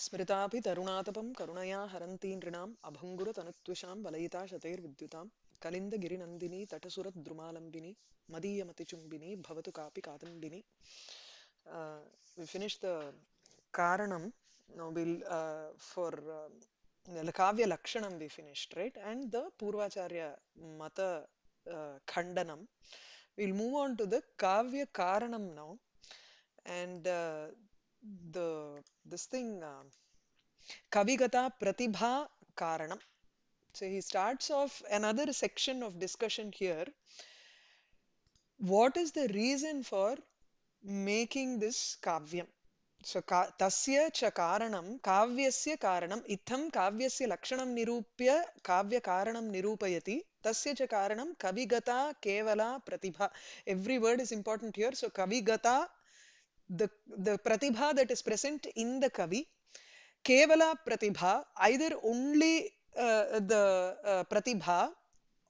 Uh, we finish the Karanam. Now we'll uh, for uh, the Lakavya Lakshanam we finished, right? And the Purvacharya Mata uh, Khandanam. We'll move on to the Kavya Karanam now. And the this thing uh, Kavigata Pratibha Karanam. So he starts off another section of discussion here. What is the reason for making this Kavyam? So ka, tasya cha karanam, kavyasya karanam, itham kavyasya lakshanam nirupya kavya karanam nirupayati, tasya cha karanam kavigata kevala pratibha. Every word is important here. So kavigata the, the pratibha that is present in the kavi, kevala pratibha, either only uh, the uh, pratibha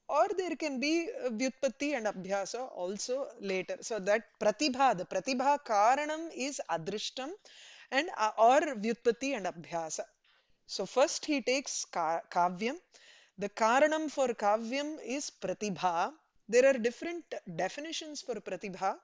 or there can be vyutpatti and abhyasa also later. So that pratibha, the pratibha karanam is adrishtam and uh, or vyutpatti and abhyasa. So first he takes ka kavyam. The karanam for kavyam is pratibha. There are different definitions for pratibha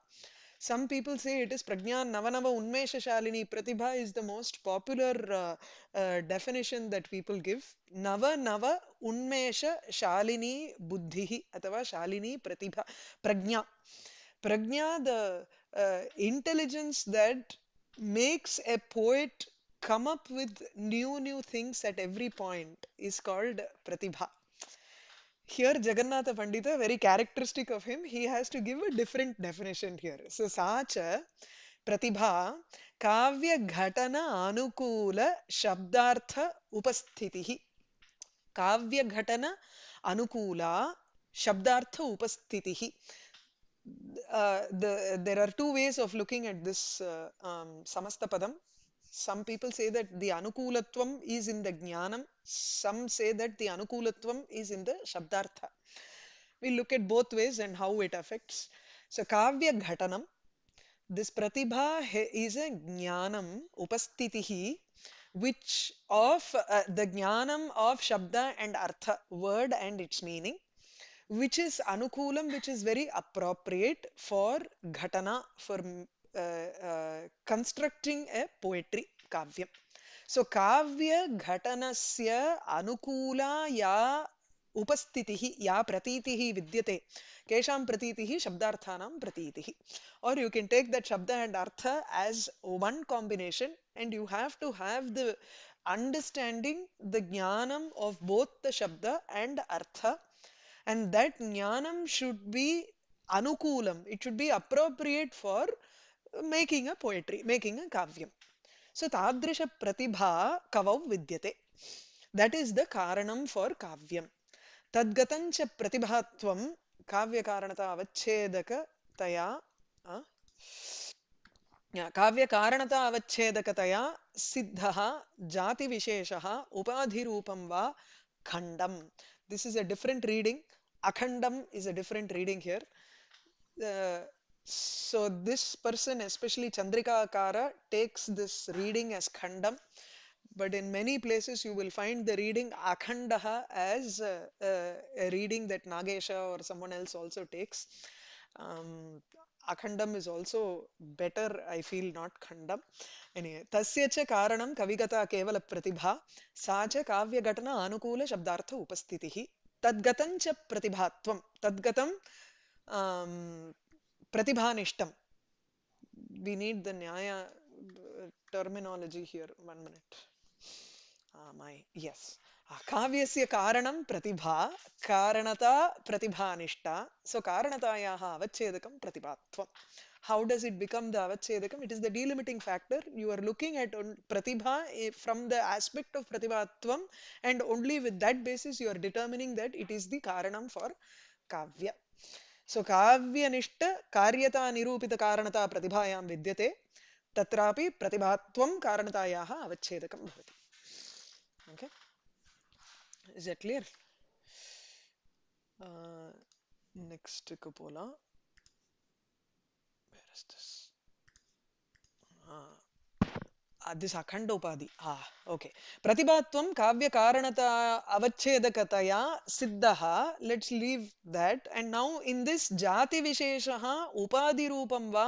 some people say it is pragnya, Prajnan Navanava Unmesha Shalini. Pratibha is the most popular uh, uh, definition that people give. Nava Nava Unmesha Shalini Buddhihi Atava Shalini Pratibha pragnya. Pragnya, the uh, intelligence that makes a poet come up with new, new things at every point is called Pratibha. here Jagannatha Pandita, very characteristic of him, he has to give a different definition here. So, Sacha Pratibha Kavya Ghatana Anukula Shabdartha Upasthitihi. Kavya Ghatana Anukula Shabdartha Upasthitihi. Uh, the, there are two ways of looking at this uh, um, samasta padam Some people say that the Anukulatvam is in the Jnanam Some say that the anukulatvam is in the shabdartha. We look at both ways and how it affects. So kavya ghatanam, this pratibha is a jnanam upastitihi which of uh, the jnanam of shabda and artha word and its meaning which is anukulam which is very appropriate for ghatana for uh, uh, constructing a poetry kavyam सो काव्य घटनस्य अनुकूला या उपस्थितिः या प्रतीति विद्यते केषां प्रतीतिः शब्दार्थानां प्रतीतिः or you can take that शब्द and अर्थ as one combination and you have to have the understanding the ज्ञानं आफ् बोत् द शब्द एंड अर्थ एंड दट् ज्ञानम शुड बी अनुकूलम् it should be appropriate for making a poetry making a काव्यम् so tadrisha pratibha kavau vidyate that is the karanam for kavyam tadgatam cha pratibhatvam kavya karanata avachhedakataya काव्यकारणता अवच्छेदकतया सिद्धः जातिविशेषः उपाधिरूपं वा खण्डम् this is a different reading अखण्डम् is a different reading here So this person, especially Chandrika Akara, takes this reading as Khandam. But in many places, you will find the reading Akhandaha as a reading that Nagesha or someone else also takes. Um, అఖండం is also better I feel not ఖండం anyway తస్య చ కారణం కవిగత కేవల ప్రతిభ సా చ కావ్యఘటన అనుకూల శబ్దార్థ ఉపస్థితి తద్గతం చ ప్రతిభాత్వం pratibhanitam we need the nyaya terminology here one minute uh, my yes काव्यस्य कारणं प्रतिभा कारणता प्रतिभानिष्ठा सो कारणतायाः अवच्छेदकं प्रतिभात्वम् how does it become the avachedakam it is the delimiting factor you are looking at pratibha from the aspect of pratibhatvam and only with that basis you are determining that it is the karanam for kavya सो काव्यनिष्ठ कार्यता निरूपित कारणता प्रतिभायां विद्यते तत्रापि प्रतिभात्वं कारणतायाः अवच्छेदकं भवति okay is it clear next cupola where is this ah this ಅಖಂಡ ಉಪಾಧಿ ಹಾ ಓಕೆ ಪ್ರತಿಭಾತ್ವಂ ಕಾವ್ಯ ಕಾರಣತ ಅವಚ್ಛೇದಕತೆಯ ಸಿದ್ಧ let's leave that and now in this ಜಾತಿ ವಿಶೇಷ ಉಪಾಧಿ ರೂಪಂ ವಾ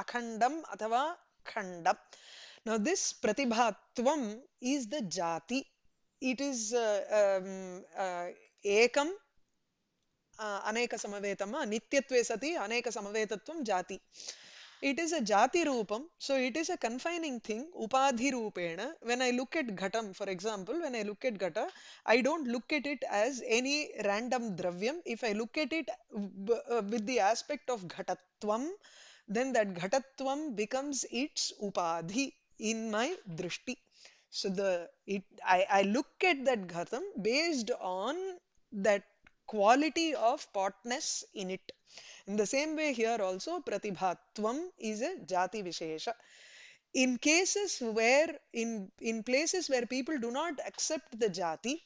ಅಖಂಡಂ ಅಥವಾ ಖಂಡಂ ನೌ ದಿಸ್ ಪ್ರತಿಭಾತ್ವಂ ಈಸ್ ದ ಜಾತಿ ಇಟ್ ಈಸ್ ಏಕಂ ಅನೇಕ ಸಮವೇತಮ ನಿತ್ಯತ್ವೇ ಸತಿ ಅನೇಕ ಸಮವೇತತ್ವಂ ಜಾತಿ it is a jati rupam so it is a confining thing upadhi rupena when i look at ghatam for example when i look at ghata i don't look at it as any random dravyam if i look at it uh, with the aspect of ghatatwam, then that ghatatwam becomes its upadhi in my drishti so the it i, I look at that ghatam based on that quality of potness in it in the same way here also pratibhatvam is a jati vishesha. In cases where, in, in places where people do not accept the jati,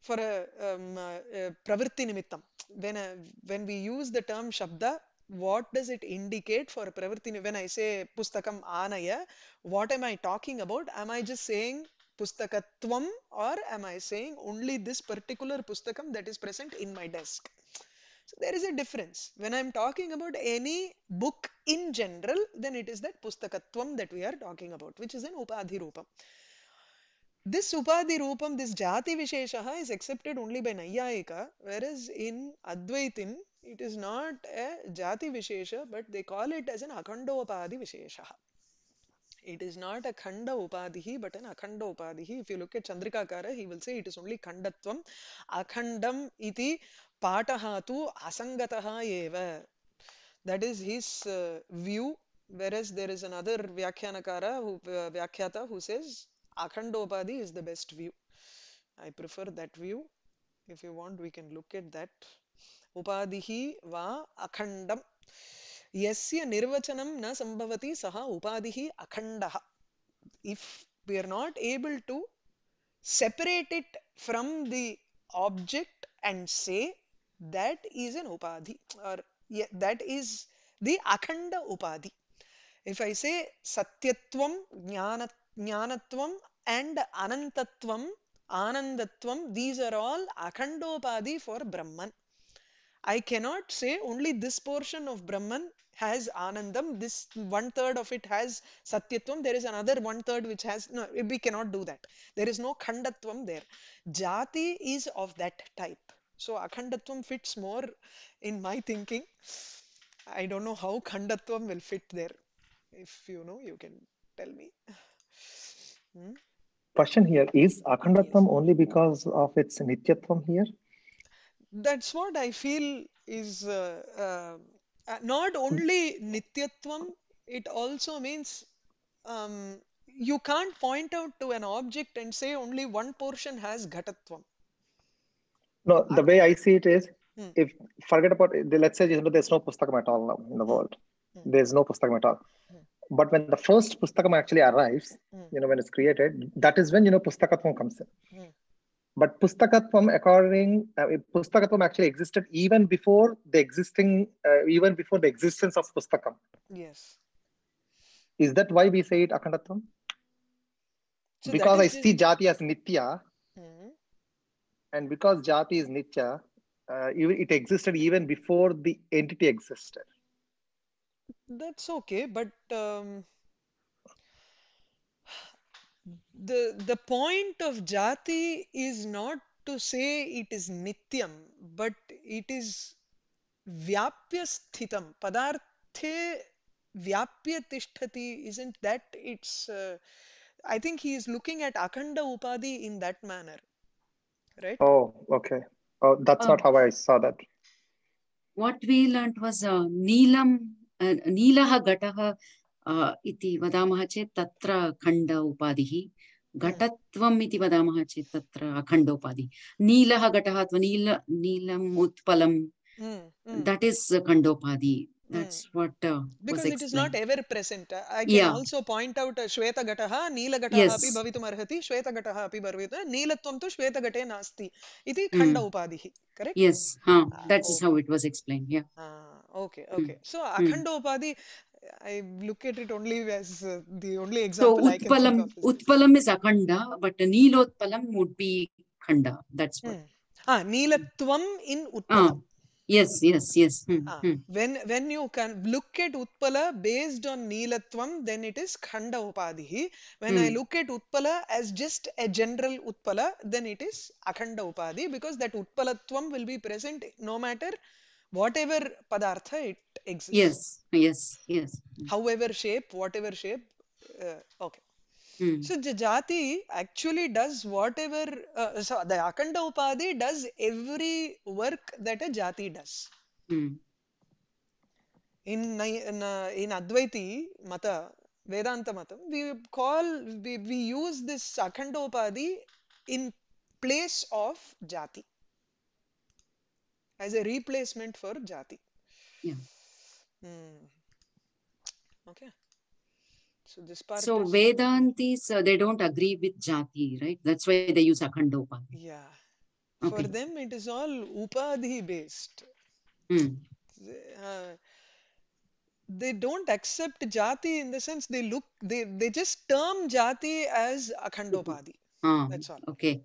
for a, um, a pravritti nimittam, when, a, when we use the term shabda, what does it indicate for pravritti? When I say pustakam anaya, what am I talking about? Am I just saying pustakatvam or am I saying only this particular pustakam that is present in my desk? So there is a difference. When I am talking about any book in general, then it is that pustakatvam that we are talking about, which is an upadhi rupam. This upadhi rupam, this jati visheshaha is accepted only by Nayayika, whereas in Advaitin, it is not a jati vishesha, but they call it as an akhanda upadhi visheshaha. It is not a Khanda Upadhi, but an Akhanda Upadhi. If you look at Chandrikakara, he will say it is only Khandatvam. Akhandam iti पाठ तो असंगत that is his view where is there is another व्याख्यानकार व्याख्या who say अखंडोपाधि is the best view I prefer that view if you want we can look it that उपाधि व अखंडम यवचनम न संभवती सह उपाधि अखंड if we are not able to separate it from the object and say that is an upadhi or yeah, that is the akhanda upadhi if i say satyatvam jnanatvam and anantatvam anandatvam these are all akhandopadhi for brahman i cannot say only this portion of brahman has anandam this one third of it has satyatvam there is another one third which has no we cannot do that there is no khandatvam there jati is of that type so Akhandatvam fits more in my thinking. I don't know how Khandatvam will fit there. If you know, you can tell me. Hmm? Question here is Akhandatvam yes. only because of its Nityatvam here? That's what I feel is uh, uh, not hmm. only Nityatvam, it also means um, you can't point out to an object and say only one portion has Ghatatvam. No, the way I see it is, hmm. if forget about let's say you know there's no pustakam at all now in the world. Hmm. hmm. There's no pustakam at all. Hmm. But when the first pustakam actually arrives, hmm. you know when it's created, that is when you know pustakatvam comes in. Hmm. But pustakatvam, according uh, pustakatvam, actually existed even before the existing, uh, even before the existence of pustakam. Yes. Is that why we say it akandatvam? So because I see jati as nitya, and because jati is nitya, uh, it existed even before the entity existed. That's okay, but um, the the point of jati is not to say it is nityam, but its वयापय सथितम पदारथ वयापय is व्याप्य स्थितम पदार्थे व्याप्य तिष्ठति isn't that it's uh, I think he is looking at akanda upadi in that manner right? Oh, okay. Oh, that's not uh, how I saw that. What we learned was uh, Neelam, uh, Neelaha Gataha uh, iti vadamaha chet tatra khanda upadihi. ಘಟತ್ವಂ ಇತಿ ವದಾಮಃ ಚೇತ್ ತತ್ರ ಅಖಂಡೋಪಾಧಿ ನೀಲಃ ಘಟಃ ಅಥವಾ ನೀಲ ನೀಲಂ ಉತ್ಪಲಂ that is That's yeah. what uh, because was it is not ever present. I can yeah. also point out uh, shweta gataha neela gataha yes. api bhavitum arhati, shweta gataha api bharvita Neelatvam tu shweta gate nasti. Iti khanda mm. upadihi. Correct? Yes, ha huh. Ah, that okay. how it was explained. Yeah. uh, okay, okay. Mm. So akhanda mm. upadi, I look at it only as uh, the only example. So utpalam, utpalam is akhanda, but uh, neelotpalam would be khanda. That's what. Mm. Ah, neelatvam in utpalam. Ah. yes yes yes hmm, ah, hmm. when when you can look at utpala based on neelatvam then it is khanda upadhi when hmm. i look at utpala as just a general utpala then it is akhanda upadhi because that utpalatvam will be present no matter whatever padartha it exists yes yes yes hmm. however shape whatever shape uh, okay Mm. So jati actually does whatever, uh, so the Akanda Upadhi does every work that a Jati does. Hmm. In, in, uh, in Advaiti Mata, Vedanta Matam, we call, we, we use this Akanda Upadhi in place of Jati, as a replacement for Jati. Yeah. Hmm. Okay. So So Vedantis, uh, they don't agree with Jati, right? That's why they use Akhanda Yeah. Okay. For them, it is all Upadhi based. Hmm. Uh, they don't accept jati in the sense they look they they just term jati as akhandopadi ah, that's all okay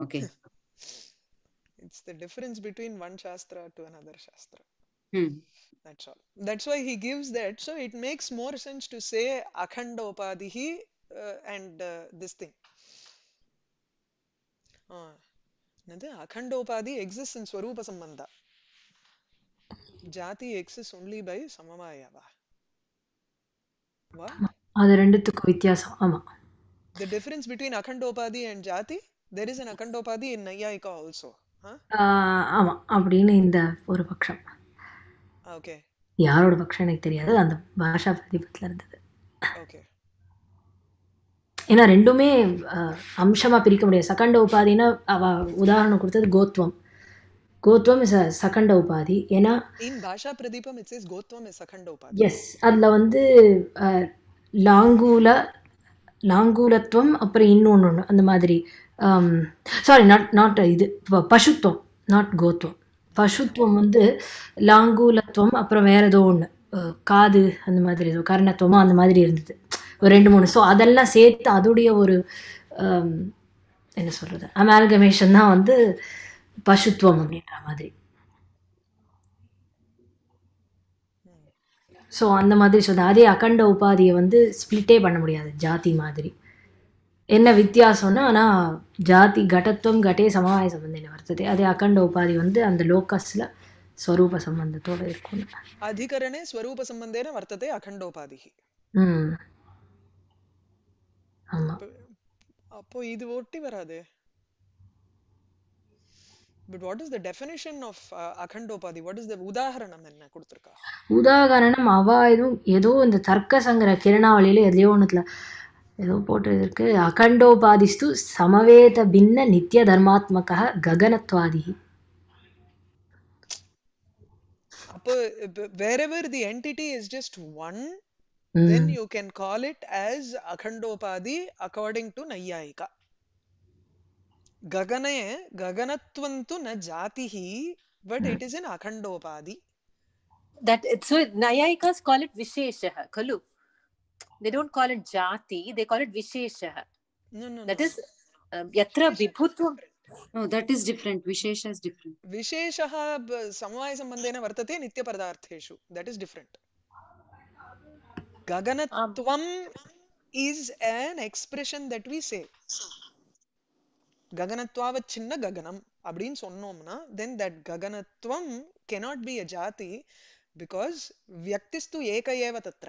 okay it's the difference between one shastra to another shastra That's all. That's why he gives that. So it makes more sense to say akhanda upadihi uh, and uh, this thing. Uh, akhandopadi exists in Swarupa Sambandha. Jati exists only by Samamayava. What? அது ரெண்டுத்துக்கும் வித்தியாசம் ஆமா the difference between akhandopadi and jati there is an akhandopadi in nayaika also ஆமா அப்படின்னு இந்த ஒரு பட்சம் okay யாரோட பக்ஷம் எனக்கு தெரியாது அந்த பாஷா பிரதிபத்தில் இருந்தது ஓகே ஏன்னா ரெண்டுமே அம்சமாக பிரிக்க முடியாது சகண்ட உபாதின்னா அவ உதாரணம் கொடுத்தது கோத்வம் கோத்வம் இஸ் அ சகண்ட உபாதி ஏன்னா பாஷா பிரதீபம் இட்ஸ் இஸ் கோத்வம் இஸ் சகண்ட உபாதி எஸ் அதில் வந்து லாங்கூல லாங்கூலத்துவம் அப்புறம் இன்னொன்று ஒன்று அந்த மாதிரி சாரி நாட் நாட் இது பசுத்துவம் நாட் கோத்வம் பசுத்துவம் வந்து லாங்கூலத்துவம் அப்புறம் வேறு ஏதோ ஒன்று காது அந்த மாதிரி ஏதோ கர்ணத்துவமாக அந்த மாதிரி இருந்தது ஒரு ரெண்டு மூணு ஸோ அதெல்லாம் சேர்த்து அதோடைய ஒரு என்ன சொல்கிறது அமால்கமேஷன் தான் வந்து பசுத்துவம் அப்படின்ற மாதிரி ஸோ அந்த மாதிரி சொல்லுது அதே அகண்ட உபாதியை வந்து ஸ்ப்ளிட்டே பண்ண முடியாது ஜாதி மாதிரி என்ன வித்தியாசம்னா ஆனால் ஜாதி கடத்துவம் கட்டே சமவாய சம்பந்தம் வர்த்தது அதே அகண்ட உபாதி வந்து அந்த லோக்கஸில் ஸ்வரூப சம்பந்தத்தோட இருக்கும் அதிகரணே ஸ்வரூப சம்பந்தேன வர்த்ததே அகண்டோபாதி ம் ஆமாம் அப்போ இது ஒட்டி வராது but what is the definition of அகண்டோபாதி வாட் இஸ் த உதாரணம் என்ன கொடுத்துருக்கா உதாகரணம் அவ எதுவும் ஏதோ இந்த தர்க்க சங்கர கிரணாவளியில் எதையோ ஒன்றுத்தில் ஏதோ போட்டிருக்கு அகண்டோபாதிஸ்து சமவேத பின்ன நித்திய தர்மாத்மக ககனத்வாதி அப்போ wherever the entity is just one mm. then you can call it as akhando according to nayyayika gagane gaganatvantu na jatihi but it is an akhando that so nayyayikas call it visheshah khalu they don't call it jati they call it vishesha no no that no. is um, yatra vibhutvam no that is different vishesha is different visheshah samvaya sambandhena vartate nitya padartheshu that is different gaganatvam is an expression that we say gaganatvavat chinna gaganam அப்படின்னு சொன்னோம்னா then that ககனத்துவம் cannot be a ஜாதி because வியக்திஸ்து ஏக ஏவ தத்ர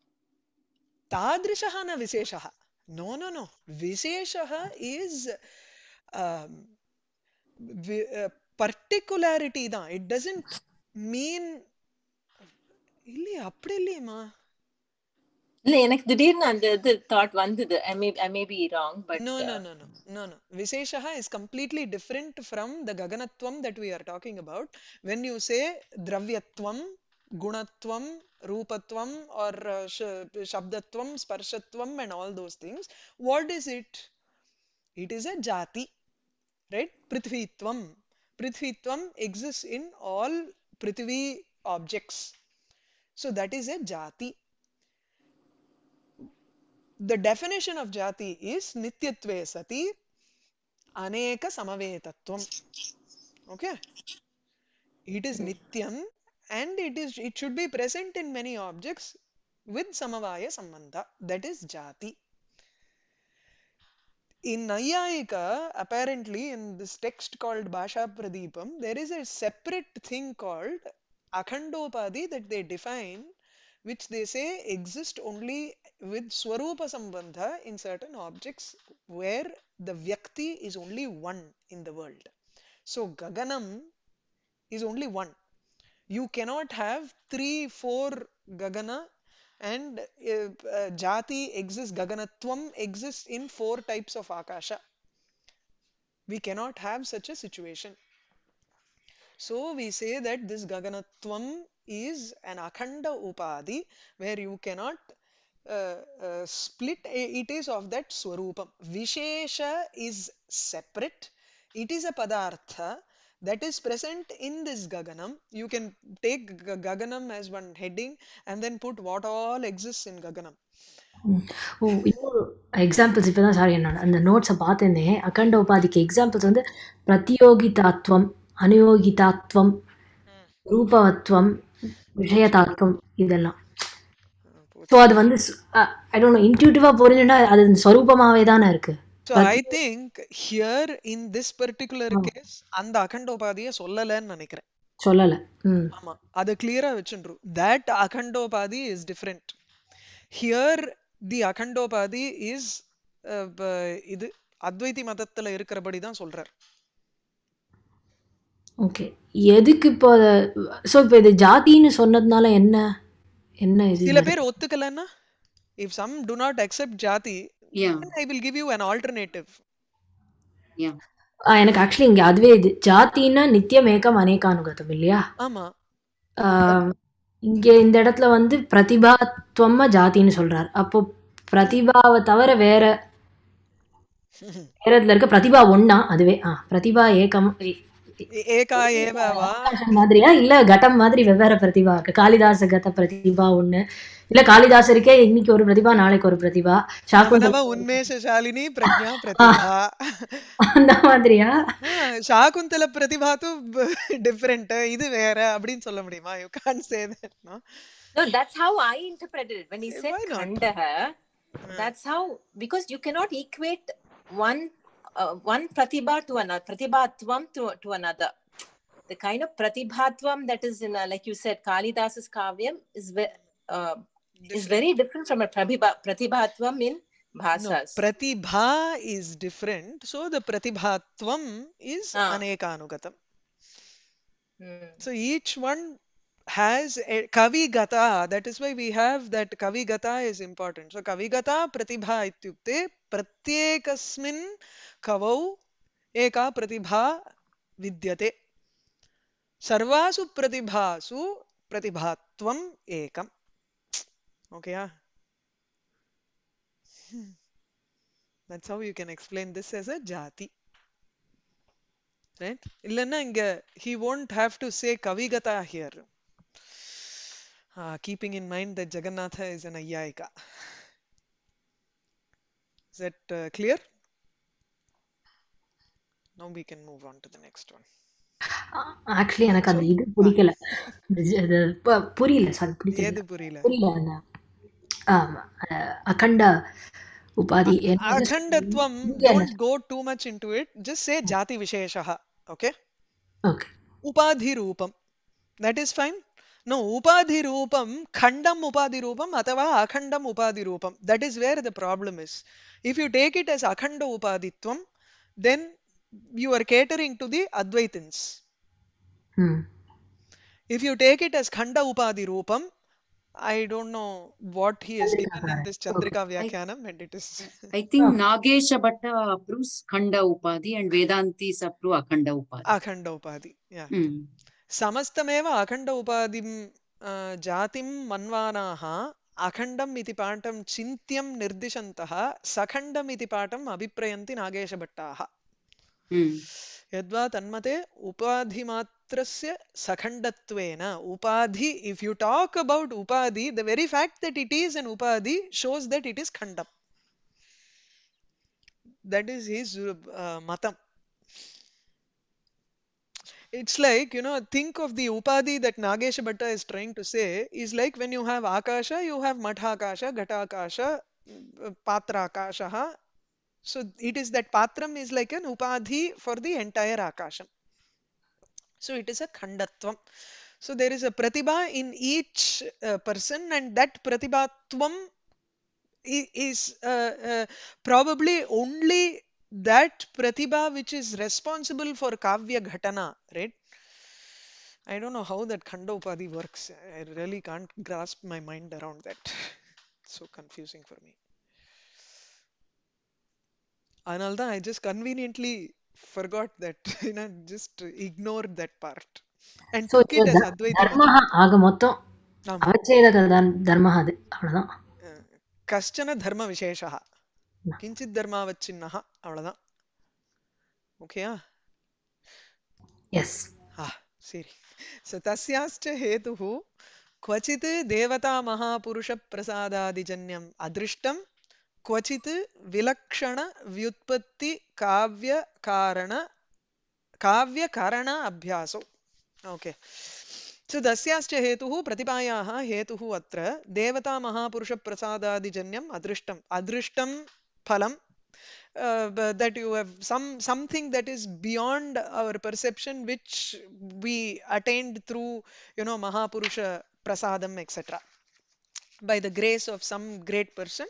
तादृशः न विशेषः नो नो नो विशेषः इस् பர்டிகுலாரிட்டி um, uh, தான் இட் டசன்ட் மீன் இல்லையே அப்படி இல்லையேமா இல்ல எனக்கு திடீர்னு அந்த இது தாட் வந்தது I may I may be wrong but no no no no no no விசேஷஹ is completely different from the ககனத்வம் that we are talking about when you say திரவியத்வம் गुणत्वम रूपत्वम और शब्दत्वम स्पर्शत्वम and all those things what is it it is a जाति right पृथ्वीत्वम पृथ्वीत्वम एग्जिस्ट इन ऑल पृथ्वी objects so that is a जाति द डेफिनेशन ऑफ जाति इज नित्यत्वे सति अनेक समवेतत्वम ओके इट इज hmm. नित्यम and it is it should be present in many objects with samavaya sambandha that is jati in Nayayika, apparently in this text called Bhasha Pradipam, there is a separate thing called Akhandopadi that they define, which they say exist only with Swarupa Sambandha in certain objects where the Vyakti is only one in the world. So Gaganam is only one you cannot have 3 4 gagana and uh, uh, jati exists gaganatvam exists in four types of akasha we cannot have such a situation so we say that this gaganatvam is an akhanda upadi where you cannot uh, uh, split it is of that swarupam vishesha is separate it is a padartha that is present in this Gaganam. You can take Gaganam as one heading and then put what all exists in Gaganam. Oh hmm. Examples oh, இப்போ sorry என்ன அந்த நோட்ஸை பார்த்துருந்தேன் அகண்ட உபாதிக்கு examples வந்து பிரத்தியோகிதாத்வம் அனுயோகிதாத்வம் ரூபவத்வம் விஷயதாத்வம் இதெல்லாம் so அது வந்து I don't இன்ட்யூட்டிவாக புரிஞ்சுன்னா அது ஸ்வரூபமாகவே தானே இருக்குது so I think here in this particular case அந்த அகண்டோபாதியை சொல்லலைன்னு நினைக்கிறேன் சொல்லல ஆமா அது கிளியரா வச்சுன்றோம் தட் அகண்டோபாதி இஸ் டிஃப்ரெண்ட் ஹியர் தி அகண்டோபாதி இஸ் இது அத்வைதி மதத்துல இருக்கிறபடி தான் சொல்றார் ஓகே எதுக்கு இப்போ ஸோ இப்போ இது ஜாதின்னு சொன்னதுனால என்ன என்ன சில பேர் ஒத்துக்கலன்னா if some do not accept ஜாதி yeah i will give you an alternative uh, எனக்கு ஆக்சுவலி இங்க அதுவே இது ஜாத்தின்னா நித்தியம் ஏக்கம் அநேகானுகதம் இல்லையா ஆமா இங்க இந்த இடத்துல வந்து பிரதிபாத்வமா ஜாத்தின்னு சொல்றார் அப்போ பிரதிபாவை தவிர வேற வேற இருக்க பிரதிபா ஒன்னா அதுவே ஆ பிரதிபா ஏகம் மாதிரியா இல்ல கட்டம் மாதிரி வெவ்வேறு பிரதிபா இருக்கு காளிதாச கத பிரதிபா ஒண்ணு இல்ல காளிதாசருக்கே இன்னைக்கு ஒரு பிரதிபா நாளைக்கு ஒரு பிரதிபா உண்மேஷாலினி பிரஜா பிரதிபா அந்த மாதிரியா சாகுந்தல பிரதிபா தூ டிஃபரெண்ட் இது வேற அப்படின்னு சொல்ல முடியுமா you can say that no No, that's how I interpreted it. When he said Khandaha, hmm. that's how, because you cannot uh, one pratibha to another, pratibhatvam to, to another. The kind of pratibhatvam that is in, a, like you said, Kalidasa's Kavyam is, uh, is very different from a pratibha, pratibhatvam in Bhasas. No, pratibha is different. So the pratibhatvam is ah. anekanugatam. Hmm. So each one has a kavigata. That is why we have that kavigata is important. So kavigata pratibha ityukte pratyekasmin kavau eka pratibha vidyate. Sarvasu pratibhasu pratibhatvam ekam. Okay, yeah. That's how you can explain this as a jati. Right? Illana he won't have to say kavigata here. Uh, keeping in mind that Jagannatha is an Ayayika. Is that uh, clear? Now we can move on to the next one. Actually எனக்கு அந்த இது பிடிக்கல புரியல sorry பிடிக்கல புரியல புரியல அந்த அகண்ட உபாதி அகண்டத்வம் don't go too much into it just say ஜாதி விசேஷா ஓகே ஓகே உபாதி ரூபம் that is fine no upadhi rupam, khandam upadhi rupam, athava akhandam upadhi rupam. That is where the problem is. If you take it as akhanda upadhitvam, then you are catering to the Advaitins. Hmm. If you take it as khanda upadhi rupam, I don't know what he has given in this Chandrika okay. Vyakyanam, and it is. I think oh. Nagesha Bhatta approves Khanda Upadhi and Vedanti approve Akhanda Upadhi. Akhanda Upadhi, yeah. Hmm. समस्तमेव अखण्ड उपाधिं जातिं मन्वानाः अखण्डम् इति पाठं चिन्त्यं निर्दिशन्तः सखण्डम् अभिप्रयती पाठम् अभिप्रयन्ति नागेशभट्टाः हम्म। यद्वा तन्मते उपाधिमात्रस्य सखण्डत्वेन उपाधि if you talk about उपाधि the very fact that it is an उपाधि शोज दट् इट इस् खण्डम् दट् इस् हिस् मतं it's like you know think of the upadhi that nagesh bhatta is trying to say is like when you have akasha you have madhakasha ghatakasha patrakasha so it is that patram is like an upadhi for the entire akasham so it is a khandatvam so there is a pratibha in each uh, person and that pratibhatvam is uh, uh, probably only that pratibha which is responsible for kavya ghatana, right? I don't know how that Khandopadi works. I really can't grasp my mind around that. It's so confusing for me. Analda, I just conveniently forgot that, you know, just ignored that part. And so, took it as Advaita. அவச்சேதக தர்மம் அது அவ்வளோதான் கஷ்டன தர்ம விசேஷா கிஞ்சித் தர்மாவச்சின்னஹா அவ்வளவுதான் ஓகேயா S ஆ சரி so தஸ்யாஸ்ட ஹேதுः क्वचित् देवतामहापुरुषप्रसादादिजन्यम् अदृष्टं क्वचित् विलक्षणव्युत्पत्तिकाव्यकारण काव्यकारण अभ्यासौ ओके सो तस्याश्च हेतुः प्रतिपायाः हेतुः अत्र देवतामहापुरुषप्रसादादिजन्यम् अदृष्टम् अदृष्टं phalam uh, that you have some something that is beyond our perception which we attained through you know mahapurusha prasadam etc by the grace of some great person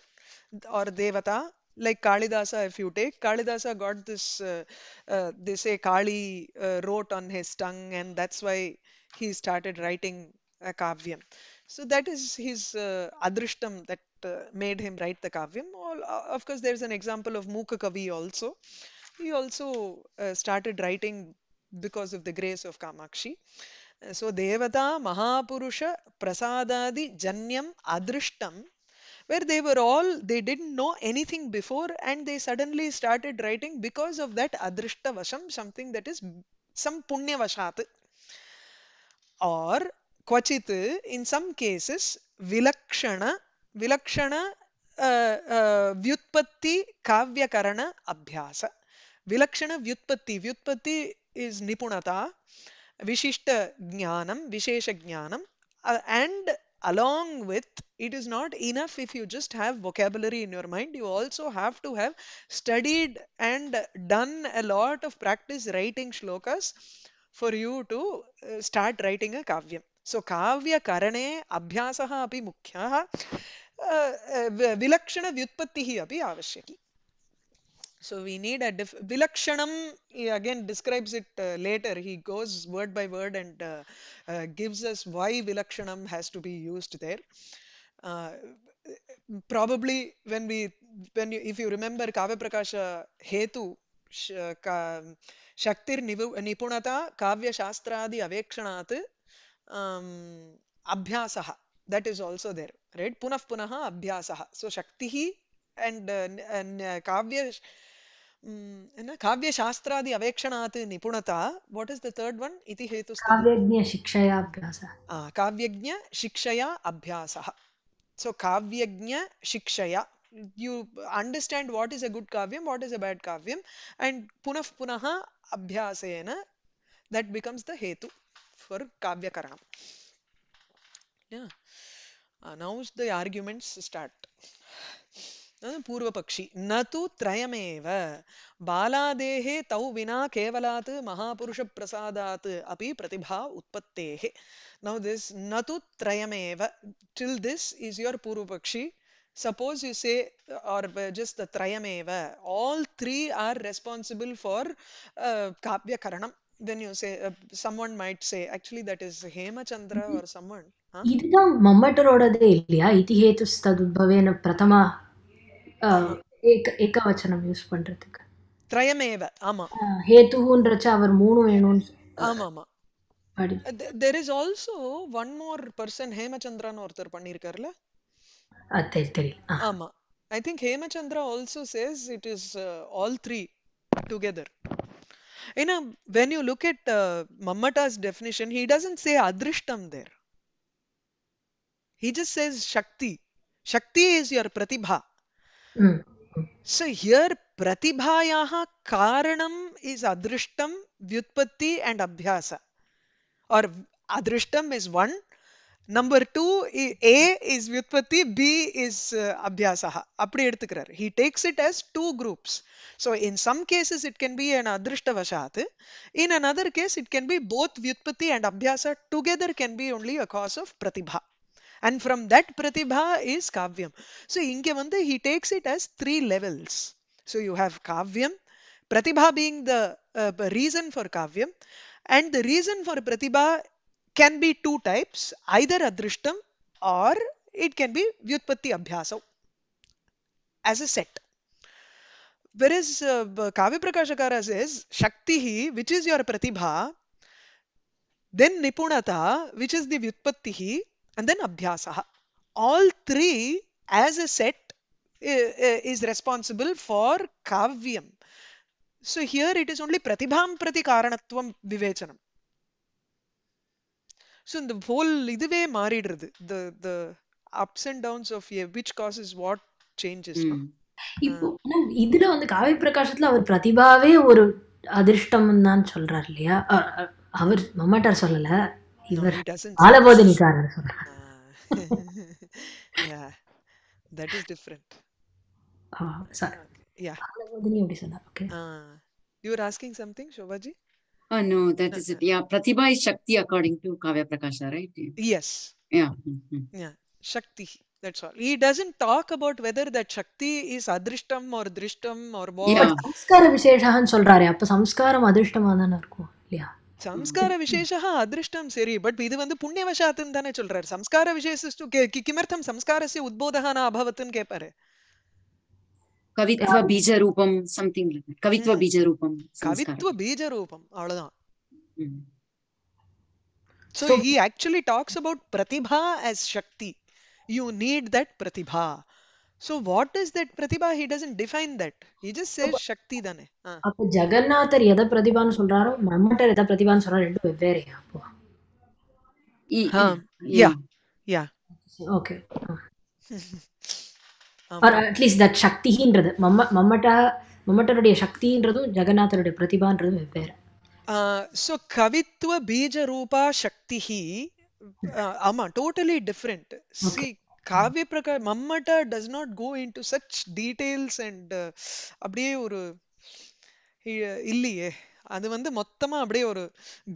or devata like Kalidasa, if you take Kalidasa, got this uh, uh, they say Kali uh, wrote on his tongue, and that's why he started writing a kavyam. So that is his uh, adrishtam that uh, made him write the Kavyam. Uh, of course, there's an example of Mukha Kavi also. He also uh, started writing because of the grace of Kamakshi. So, Devata Mahapurusha Prasadadi Janyam Adrishtam, where they were all, they didn't know anything before and they suddenly started writing because of that Adrishta Vasham, something that is some Punya Vashat. Or, Kvachit, in some cases, Vilakshana ವಿಲಕ್ಷಣ ವ್ಯುತ್ಪತ್ತಿ ಕಾವ್ಯಕರಣ ಅಭ್ಯಾಸ ವಿಲಕ್ಷಣ ವ್ಯುತ್ಪತ್ತಿ ವ್ಯುತ್ಪತ್ತಿ is nipunata vishishta jnanam vishesha jnanam uh, and along with it is not enough if you just have vocabulary in your mind you also have to have studied and done a lot of practice writing shlokas for you to uh, start writing a kavyam सो काव्यकरणे अभ्यासः अपि मुख्यः विलक्षणव्युत्पत्तिः अपि आवश्यकी so we need a डिफ् विलक्षणम् again describes it later he goes word by word and gives us why विलक्षणं has to be used there probably when we when you if you remember kavya prakasha hetu uh, shaktir nipunata kavya shastra adi avekshanat अभ्यास that is allow there right पुनः पुनः अभ्यास सो शक्ति and काव्य काव्यशास्त्रादि अवेक्षणात् निपुणता what is the one हेतु काव्यज्ञ शिक्षया अभ्यासः सो काव्यज्ञ शिक्षया you understand what is a good काव्यम व्हाट इज अ बैड काव्यम एंड पुनः पुनः अभ्यासेन दैट बिकम्स द हेतु for Kavyakaranam. Yeah. Uh, now the arguments start. पूर्वपक्षी न तु त्रयमेव बालादेहे तौ विना केवलात् महापुरुषप्रसादात् अपि प्रतिभा उत्पत्तेः नौ दिस् न तु त्रयमेव टिल् दिस् इस् योर् पूर्वपक्षी suppose you say or just the trayameva all three are responsible for uh, kavya karanam then you say uh, someone might say actually that is hemachandra mm-hmm. or someone இதுதான் மம்மட்டரோடதே இல்லையா இதிஹேது ததுபவேன பிரதமா ஏகவச்சனம் use பண்றதுக்கு த்ரயமேவ ஆமா ஹேதுன்றச்ச அவர் மூணு வேணும்னு ஆமா ஆமா there is also one more person ஹேமச்சந்திரான்னு ஒருத்தர் பண்ணிருக்காருல தெரியல ஆமா I think Hemachandra also says it is all three together You know, when you look at uh, Mammata's definition, he doesn't say adrishtam there. He just says Shakti. Shakti is your pratibha. Mm. So here pratibhayaha karanam is adrishtam, vyutpatti and abhyasa. Or adrishtam is one, number two A is வியுத்பத்தி B is அபியாசா அப்படி எடுத்துக்கிறார் he takes it as two groups so in some cases it can be an அதிருஷ்டவசாத் in an other case it can be both வியுத்பத்தி and அபியாசா together can be only a cause of பிரதிபா and from that பிரதிபா is காவ்யம் so இங்கே வந்து he takes it as three levels so you have காவ்யம் பிரதிபா பீங் த ரீசன் ஃபார் காவ்யம் and the reason for pratibha can be two types either adrishtam or it can be vyutpatti abhyasa as a set whereas uh, kavya prakashakara says shaktihi which is your pratibha then nipunata which is the vyutpattihi and then abhyasa. all three as a set is responsible for kavyam so here it is only pratibham prati karanatvam vivechanam so இந்த whole இதுவே மாறிடுறது the the ups and downs of a which causes what changes இப்போ இதுல வந்து காவி பிரகாஷத்துல அவர் பிரதிபாவே ஒரு அதிர்ஷ்டம் தான் சொல்றாரு இல்லையா அவர் மம்மாட்டார் சொல்லல இவர் ஆலபோதனிக்காரர் சொல்றாரு that is different yeah Balabodhini அப்படி சொன்னார் okay you are asking something சோபாஜி Oh no, that is it. Yeah, Pratibha is Shakti according to Kavya Prakasha, right? Yes. Yeah. Mm-hmm. Yeah, Shakti. That's all. He doesn't talk about whether that Shakti is Adrishtam or Drishtam or what. Yeah. Samskara Visheshahan சொல்றாரு அப்ப சம்ஸ்காரம் அதிர்ஷ்டமானதா இருக்கும் இல்லையா ಸಂಸ್ಕಾರ ವಿಶೇಷ ಅದೃಷ್ಟಂ ಸರಿ but ಇದು ಒಂದು ಪುಣ್ಯವಶಾತ್ ಅಂತಾನೆ ಚೊಲ್ರಾರು ಸಂಸ್ಕಾರ ವಿಶೇಷ ಕಿಮರ್ಥಂ ಸಂಸ್ಕಾರಸ್ಯ ಉದ್ಬೋಧಃ ನ ಅಭವತ್ கவித்துவ பீஜ ரூபம் சம்திங் கவித்துவ பீஜ ரூபம் கவித்துவ பீஜ ரூபம் அவ்வளவுதான் so, so he actually talks about pratibha as shakti you need that pratibha so what is that pratibha he doesn't define that he just says shakti தானே அப்ப ஜகநாதர் எதை பிரதிபான்னு சொல்றாரோ மம்மட்டர் எதை பிரதிபான்னு சொல்றாரோ ரெண்டு வெவ்வேறே அப்போ yeah yeah okay or at least that சக்தின்றது மம்ம மம்மட்டா மம்மட்டருடைய சக்தின்றதும் ஜெகநாதருடைய பிரதிபான்றதும் வெவ்வேறு ஸோ கவித்துவ பீஜ ரூபா சக்தி ஆமா டோட்டலி டிஃப்ரெண்ட் சி காவிய பிரகா Mammata does not go into such details and அப்படியே ஒரு இல்லையே அது வந்து மொத்தமா அப்படியே ஒரு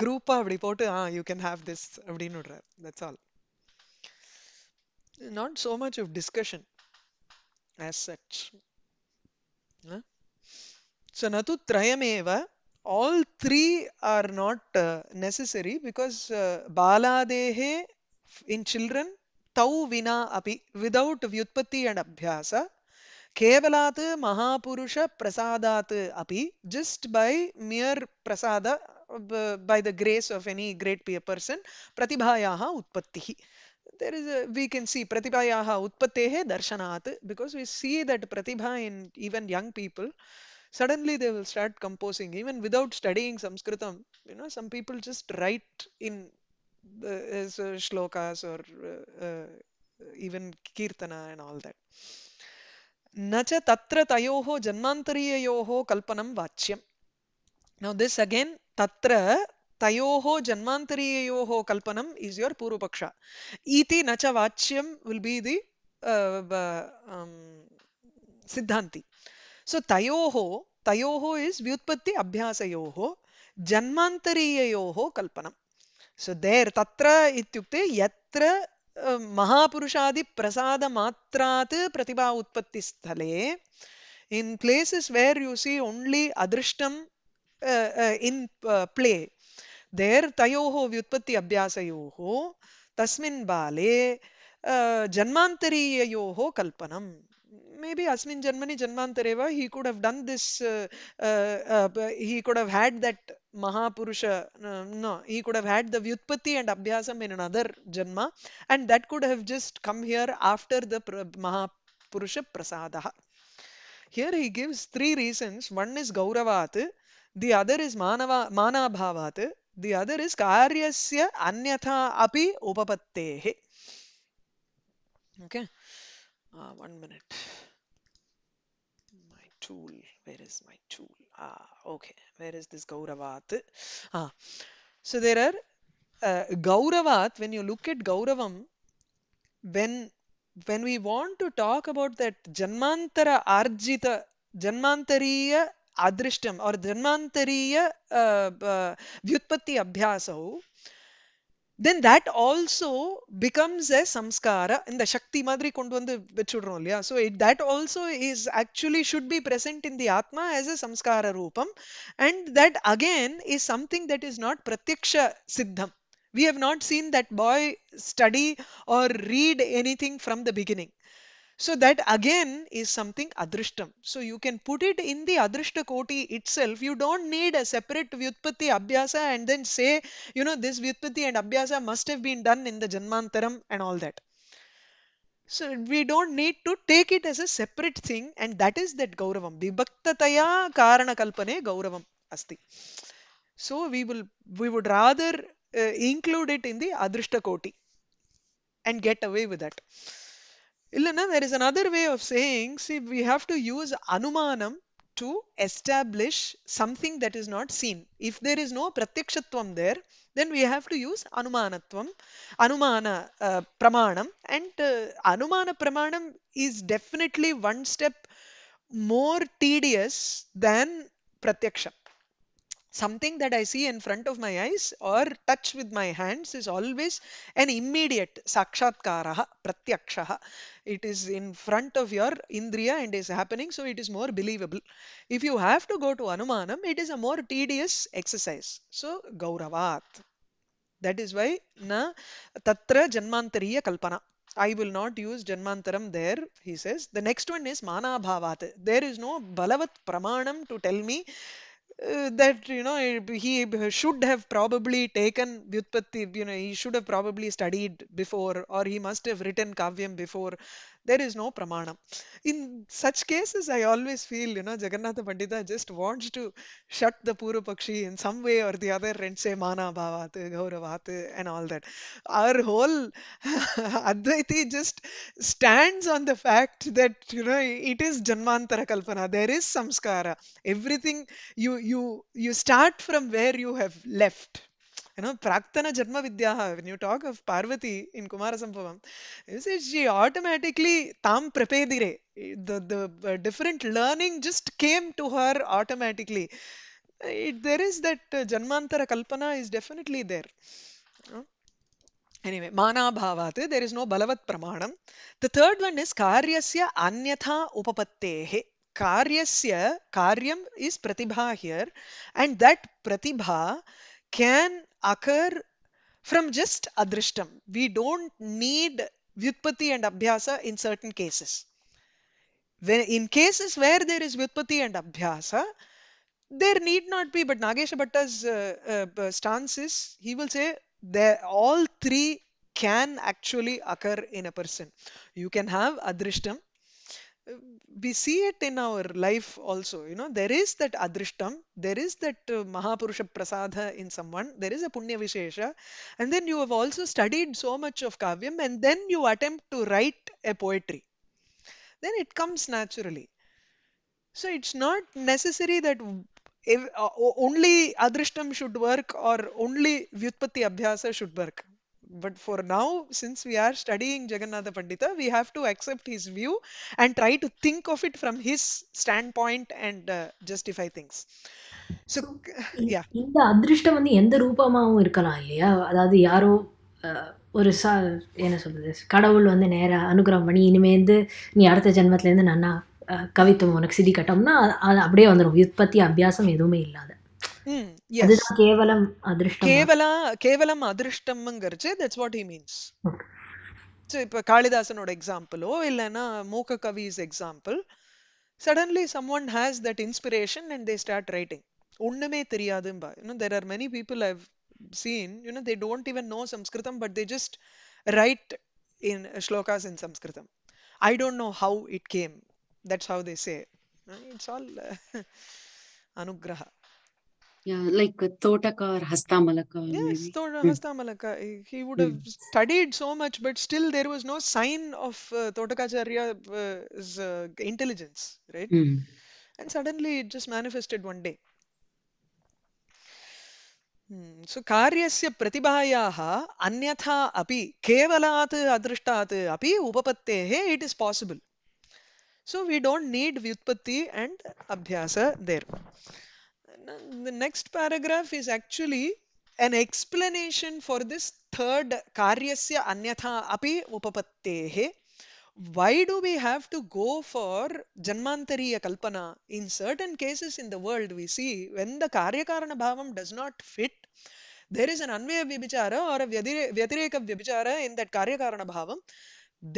குரூப்பா அப்படி போட்டு ah you can have this அப்படின்னு விடுறாரு that's all not so much of discussion as such. Huh? So natu trayameva. All three are not uh, necessary because uh, baladehe in children tau vina api without vyutpatti and abhyasa kevalat mahapurusha prasadat api, just by mere prasada, by the grace of any great person, pratibhayaha उत्पत्तिः there is a we can see pratibhayaha utpattehe darshanat because we see that pratibha in even young people suddenly they will start composing even without studying sanskritam you know some people just write in the as, uh, shlokas or uh, uh, even kirtana and all that न च तत्र तयोः जन्मान्तरीययोः कल्पनं वाच्यं now this again तत्र तयोः जन्मान्तरीययोः कल्पनम् is your पूर्वपक्ष इति न च वाच्यं will be दि सिद्धान्ति सो तयोः तयोः इस् व्युत्पत्ति अभ्यासयोः जन्मान्तरीययोः कल्पनं सो देर् तत्र इत्युक्ते यत्र uh, महापुरुषादिप्रसादमात्रात् प्रतिभा उत्पत्तिस्थले in places where you see only adrishtam uh, uh, uh there तयोः व्युत्पत्ति अभ्यासयोः तस्मिन् बाले जन्मान्तरीययोः कल्पनम् maybe asmin janmani janmantareva he could have done this uh, uh, he could have had that mahapurusha no he could have had the vyutpatti and abhyasam in another janma and that could have just come here after the mahapurusha prasadaha here he gives three reasons one is gauravat the other is manava manabhavat the other is karyasya anyatha api upapattehe okay uh, one minute my tool where is my tool ah okay where is this gauravat ah so there are uh, gauravat when you look at gauravam when when we want to talk about that janmantara arjita janmantariya adrishtam or dharmantariya uh, uh, vyutpatti then that also becomes a samskara in the shakti madri kondu vandu vechudrom so that also is actually should be present in the atma as a samskara roopam and that again is something that is not pratyaksha siddham we have not seen that boy study or read anything from the beginning so that again is something adrishtam. So you can put it in the adrishta koti itself. You don't need a separate vyutpatti abhyasa and then say, you know, this vyutpatti and abhyasa must have been done in the janmantaram and all that. So we don't need to take it as a separate thing and that is that gauravam. Vibhaktataya karana kalpane gauravam asti. So we will we would rather uh, include it in the adrishta koti and get away with that. இல்லைன்னா there is another way of saying see we have to use anumanam to establish something that is not seen if there is no pratyakshatvam there then we have to use anumanatvam anumana uh, pramanam and uh, anumana pramanam is definitely one step more tedious than pratyaksha something that I see in front of my eyes or touch with my hands is always an immediate sakshatkaraha, pratyakshaha. It is in front of your indriya and is happening, so it is more believable. If you have to go to anumanam, it is a more tedious exercise. So, gauravat. That is why na tatra janmantariya kalpana. I will not use Janmantaram there, he says. The next one is Manabhavat. There is no Balavat Pramanam to tell me uh, that you know he should have probably taken Vyutpatti, you know, he should have probably studied before, or he must have written Kavyam before, there is no pramanam. In such cases, I always feel, you know, Jagannatha Pandita just wants to shut the Purupakshi in some way or the other and say mana bhavatu, gauravatu, and all that. Our whole Advaiti just stands on the fact that, you know, it is Janmantara Kalpana. There is samskara. Everything, you, you, you start from where you have left you know, Praktana Janma Vidyaha, when you talk of Parvati in Kumarasambavam, you say she automatically tam prapedire. The, the uh, different learning just came to her automatically. It, there is that uh, Janmantara Kalpana is definitely there. Anyway, mana manabhavate, there is no balavat pramanam. The third one is karyasya anyatha upapattehe. Karyasya, karyam is pratibha here and that pratibha can occur from just adrishtam. We don't need vyutpatti and abhyasa in certain cases. When, in cases where there is vyutpatti and abhyasa, there need not be. But Nagesha Bhatta's uh, uh, uh stance is he will say that all three can actually occur in a person. You can have adrishtam, we see it in our life also you know there is that adrishtam there is that uh, mahapurusha prasada in someone there is a punya vishesha and then you have also studied so much of kavyam and then you attempt to write a poetry then it comes naturally so it's not necessary that if, uh, only adrishtam should work or only vyutpatti abhyasa should work but for now, since we are studying Jagannatha Pandita, we have to accept his view and try to think of it from his standpoint and uh, justify things. So, இந்த அதிர்ஷ்டம் வந்து எந்த ரூபமாகவும் இருக்கலாம் இல்லையா அதாவது யாரோ ஒரு சா என்ன சொல்றது கடவுள் வந்து நேராக அனுகிரகம் பண்ணி இனிமேந்து நீ அடுத்த ஜென்மத்துலேருந்து நன்னா கவித்துவம் உனக்கு சிடி கட்டோம்னா அது அப்படியே வந்துடும் உற்பத்தி அபியாசம் எதுவுமே இல்லாத அதுதான் கேவலம் அதிர்ஷ்டம் கேவலா கேவலம் அதிர்ஷ்டம்ங்கிறச்சு that's what he means so இப்போ காளிதாசனோட எக்ஸாம்பிளோ இல்லைன்னா மூக்க கவிஸ் example suddenly someone has that inspiration and they start writing ஒன்றுமே தெரியாதும்பா you know there are many people I've seen you know they don't even know Samskritam but they just write in ஸ்லோகாஸ் in Samskritam I don't know how it came that's how they say it's all அனுகிரகா Yeah, like Thotaka or Hastamalaka. Yes, maybe. Thoda, Hastamalaka. He would have studied so much, but still there was no sign of uh, Thotakacharya's uh, uh, intelligence, right? Mm. And suddenly it just manifested one day. So कार्यस्य प्रतिभायाः अन्यथा अपि केवलात् अदृष्टात् अपि उपपत्तेः it is possible so we don't need व्युत्पत्ति and अभ्यास there the next paragraph is actually an explanation for this third karyasya anyatha api upapattehe why do we have to go for janmantariya kalpana in certain cases in the world we see when the karyakarana bhavam does not fit there is an anvaya vibhichara or a vyatireka vibhichara in that karyakarana bhavam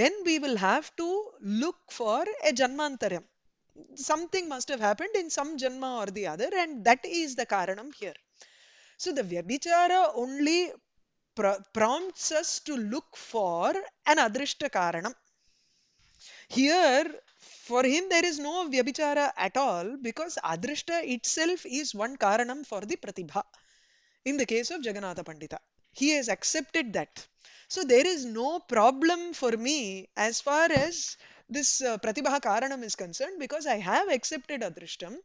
then we will have to look for a janmantaryam something must have happened in some janma or the other, and that is the karanam here. So the vyabhichara only pr- prompts us to look for an adrishta karanam. Here, for him, there is no vyabhichara at all because adrishta itself is one karanam for the pratibha. In the case of Jagannatha Pandita, he has accepted that. So there is no problem for me as far as this uh, Pratibha Karanam is concerned because I have accepted Adrishtam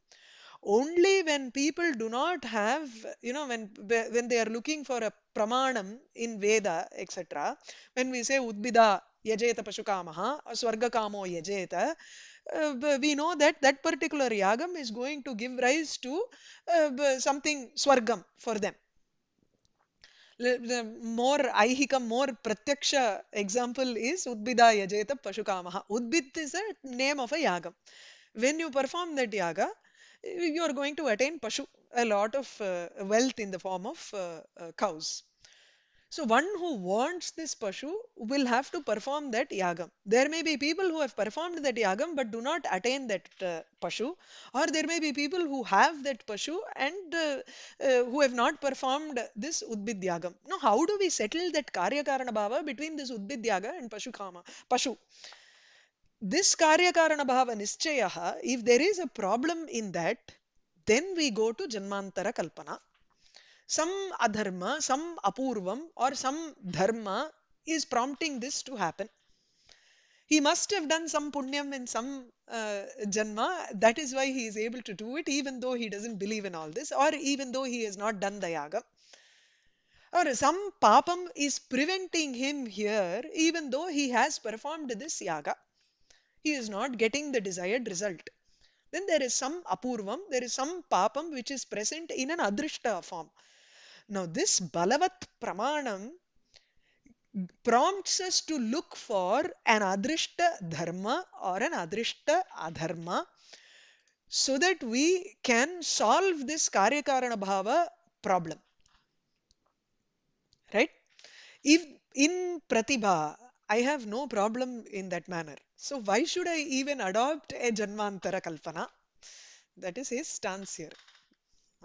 only when people do not have you know when when they are looking for a pramanam in veda etc when we say udbida yajeta pashukamaha or kamo yajeta uh, we know that that particular yagam is going to give rise to uh, something swargam for them the more aihika more pratyaksha example is udbida yajeta pashukamaha udbid is a name of a yaga when you perform that yaga you are going to attain pashu a lot of uh, wealth in the form of uh, uh, cows so, one who wants this Pashu will have to perform that yagam. There may be people who have performed that yagam but do not attain that uh, Pashu, or there may be people who have that Pashu and uh, uh, who have not performed this Udbid yagam. Now, how do we settle that Karyakarana Bhava between this Udbid yaga and Pashu Kama? Pashu. This Karyakarana Bhava Nischayaha, if there is a problem in that, then we go to Janmantara Kalpana some adharma some apurvam or some dharma is prompting this to happen he must have done some punyam in some uh, janma that is why he is able to do it even though he doesn't believe in all this or even though he has not done the yaga or some papam is preventing him here even though he has performed this yaga he is not getting the desired result then there is some apurvam there is some papam which is present in an adrishta form now, this Balavat Pramanam prompts us to look for an Adrishta Dharma or an Adrishta Adharma so that we can solve this Karyakarana Bhava problem. Right? If in Pratibha, I have no problem in that manner. So why should I even adopt a Janmantara Kalpana? That is his stance here.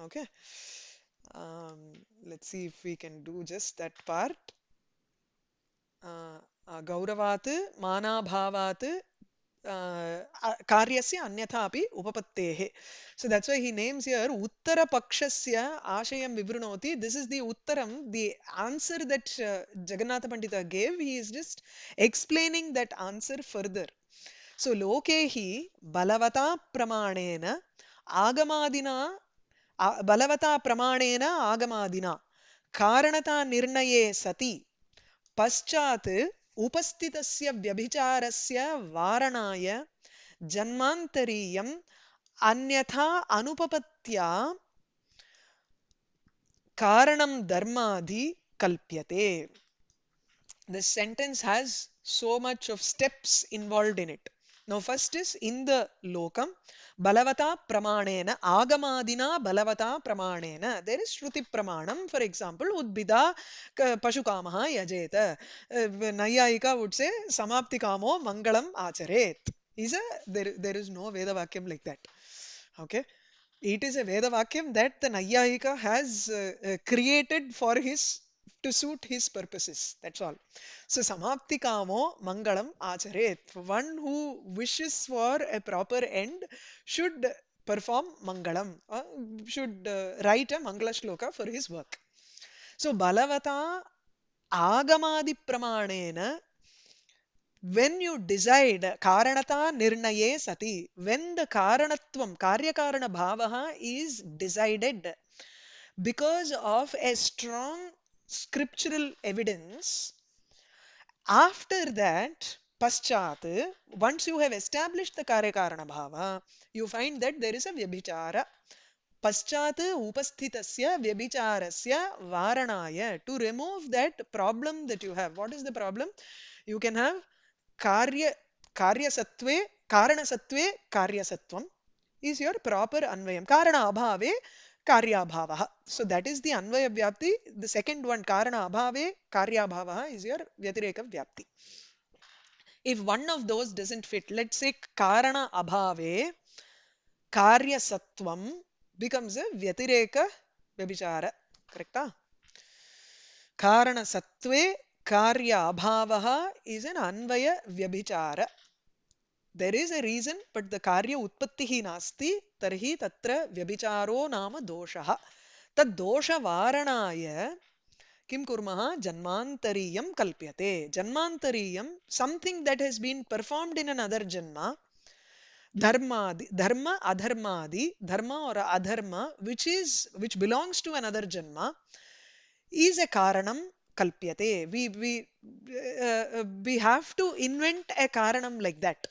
Okay. Um, let's see if we can do just that part. Gauravatu, mana bhavatu, karyasya anyathapi upapattehe. So that's why he names here Uttara Pakshasya Ashayam Vibrunoti. This is the Uttaram, the answer that uh, Jagannatha Pandita gave. He is just explaining that answer further. So hi Balavata Pramanena Agamadina பலவதா பிரமாணேன ஆகமாதினா காரணதா நிர்ணயே சதி பశ్చాத் உபஸ்திதஸ்ய வியபிச்சாரஸ்ய வாரணாய ஜன்மாந்தரீயம் அந்நதா அனுபபத்யா காரணம் தர்மாதி கல்பியதே this sentence has so much of steps involved in it Now first is in the lokam, balavata pramanena, agamadina balavata pramanena. There is shruti pramanam. For example, udbida pashukamaha yajeta. Uh, Nayayika would say samaptikamo mangalam acharet. Is a there there is no Veda vacuum like that. Okay. It is a Veda vacuum that the Nayayika has uh, uh, created for his to suit his purposes. That's all. So, samapti kamo mangalam acharet. One who wishes for a proper end should perform mangalam, uh, should uh, write a mangala shloka for his work. So, balavata agamadi pramanena when you decide karanata nirnaye sati when the karanatvam karyakarana bhavaha is decided because of a strong scriptural evidence. After that, paschat, once you have established the karyakarana bhava, you find that there is a vyabhichara. Paschat upasthitasya vyabhicharasya varanaya. To remove that problem that you have. What is the problem? You can have karya, karyasatve, karanasatve, karyasatvam is your proper anvayam. Karana abhave karyabhavaha. So that is the anvaya vyapti. The second one, karana abhave, karyabhavaha is your vyatireka vyapti. If one of those doesn't fit, let's say karana abhave, karya sattvam becomes a vyatireka vyabhichara. Correcta? Karana sattve karya abhavaha is an anvaya vyabhichara. There is a reason, but the karya utpattihi nasti. तर्हि तत्र व्यभिचारो नाम दोषः तद्दोषवारणाय किं कुर्मः जन्मान्तरीयं कल्प्यते जन्मान्तरीयं something that has been performed in another जन्म धर्मादि धर्म अधर्मादि धर्म और अधर्म which is which belongs to another जन्म ईस् ए कारणं कल्प्यते वि वि वि हाव् टु अ ए कारणं लैक् देट्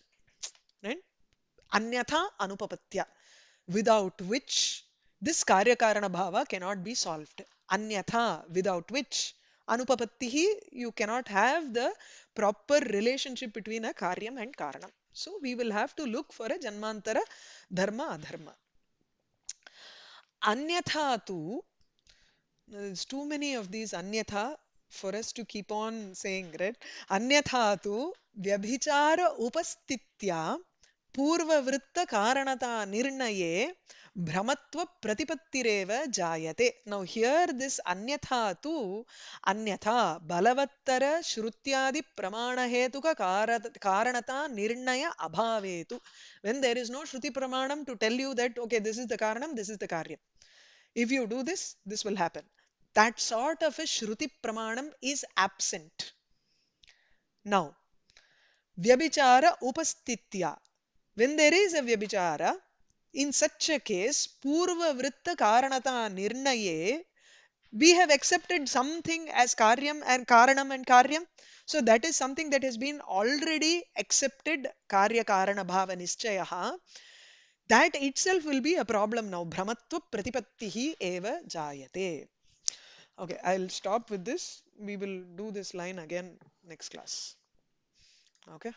अन्यथा अनुपपत्या without which this karyakarana bhava cannot be solved. Anyatha, without which anupapattihi, you cannot have the proper relationship between a karyam and karanam. So we will have to look for a janmantara dharma adharma. Anyatha tu, there's too many of these anyatha for us to keep on saying, right? Anyatha tu vyabhichara upastitya ಪೂರ್ವವೃತ್ತ ಕಾರಣತಾ ನಿರ್ಣಯೇ ಭ್ರಮತ್ವ ಪ್ರತಿಪತ್ತಿರೇವ ಜಾಯತೆ now here this ಅನ್ಯಥಾ ತು ಅನ್ಯಥಾ ಬಲವತ್ತರ ಶ್ರುತ್ಯಾದಿ ಪ್ರಮಾಣಹೇತುಕ ಕಾರ ಕಾರಣತಾ ನಿರ್ಣಯ ಅಭಾವೇತು when there is no ಶ್ರುತಿ ಪ್ರಮಾಣಂ to tell you that okay this is the ಕಾರಣಂ ದಿಸ್ ಇಸ್ ದ ಕಾರ್ಯ if you do this this will happen that sort of a shruti pramanam is absent now vyabhichara upastitya when there is a vyabhichara in such a case purva vritta karanata nirnaye we have accepted something as karyam and karanam and karyam so that is something that has been already accepted karya karana bhava nischayaha that itself will be a problem now brahmatva pratipattihi eva jayate okay i'll stop with this we will do this line again next class okay